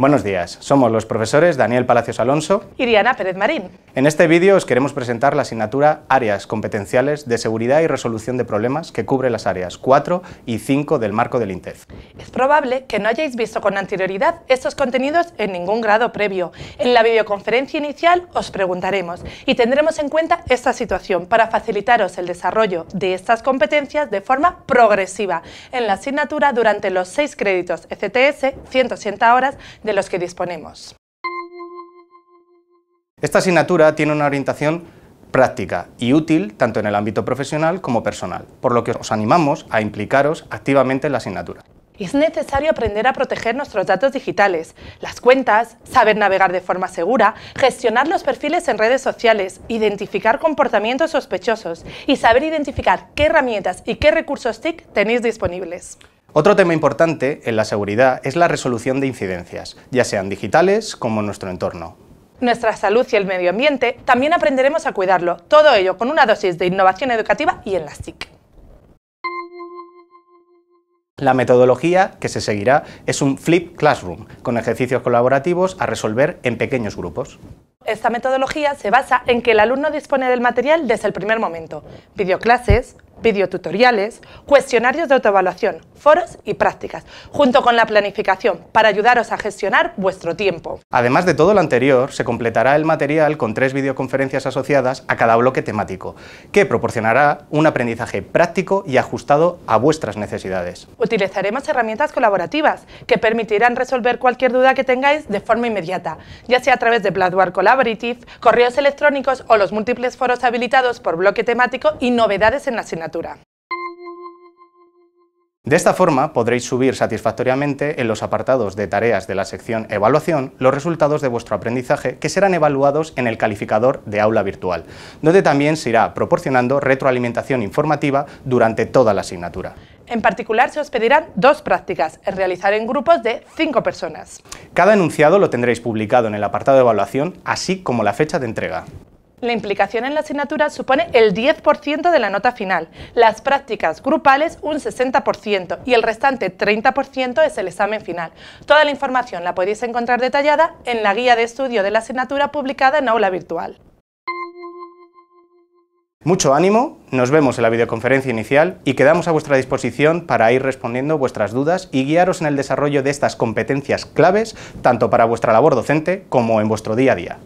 Buenos días, somos los profesores Daniel Palacios Alonso y Diana Pérez Marín. En este vídeo os queremos presentar la asignatura Áreas competenciales de seguridad y resolución de problemas que cubre las áreas 4 y 5 del marco del INTEF. Es probable que no hayáis visto con anterioridad estos contenidos en ningún grado previo. En la videoconferencia inicial os preguntaremos y tendremos en cuenta esta situación para facilitaros el desarrollo de estas competencias de forma progresiva en la asignatura durante los seis créditos ECTS, 180 horas de de los que disponemos. Esta asignatura tiene una orientación práctica y útil tanto en el ámbito profesional como personal, por lo que os animamos a implicaros activamente en la asignatura. Es necesario aprender a proteger nuestros datos digitales, las cuentas, saber navegar de forma segura, gestionar los perfiles en redes sociales, identificar comportamientos sospechosos y saber identificar qué herramientas y qué recursos TIC tenéis disponibles. Otro tema importante en la seguridad es la resolución de incidencias, ya sean digitales como en nuestro entorno. Nuestra salud y el medio ambiente también aprenderemos a cuidarlo, todo ello con una dosis de innovación educativa y en las TIC. La metodología que se seguirá es un flip classroom, con ejercicios colaborativos a resolver en pequeños grupos. Esta metodología se basa en que el alumno dispone del material desde el primer momento, videoclases, videotutoriales, cuestionarios de autoevaluación, foros y prácticas, junto con la planificación para ayudaros a gestionar vuestro tiempo. Además de todo lo anterior, se completará el material con tres videoconferencias asociadas a cada bloque temático, que proporcionará un aprendizaje práctico y ajustado a vuestras necesidades. Utilizaremos herramientas colaborativas que permitirán resolver cualquier duda que tengáis de forma inmediata, ya sea a través de Blackboard Collaborative, correos electrónicos o los múltiples foros habilitados por bloque temático y novedades en la asignatura. De esta forma podréis subir satisfactoriamente en los apartados de tareas de la sección Evaluación los resultados de vuestro aprendizaje que serán evaluados en el calificador de aula virtual, donde también se irá proporcionando retroalimentación informativa durante toda la asignatura. En particular se os pedirán dos prácticas, realizar en grupos de cinco personas. Cada enunciado lo tendréis publicado en el apartado de evaluación, así como la fecha de entrega. La implicación en la asignatura supone el 10% de la nota final, las prácticas grupales un 60% y el restante 30% es el examen final. Toda la información la podéis encontrar detallada en la guía de estudio de la asignatura publicada en Aula Virtual. Mucho ánimo, nos vemos en la videoconferencia inicial y quedamos a vuestra disposición para ir respondiendo vuestras dudas y guiaros en el desarrollo de estas competencias claves tanto para vuestra labor docente como en vuestro día a día.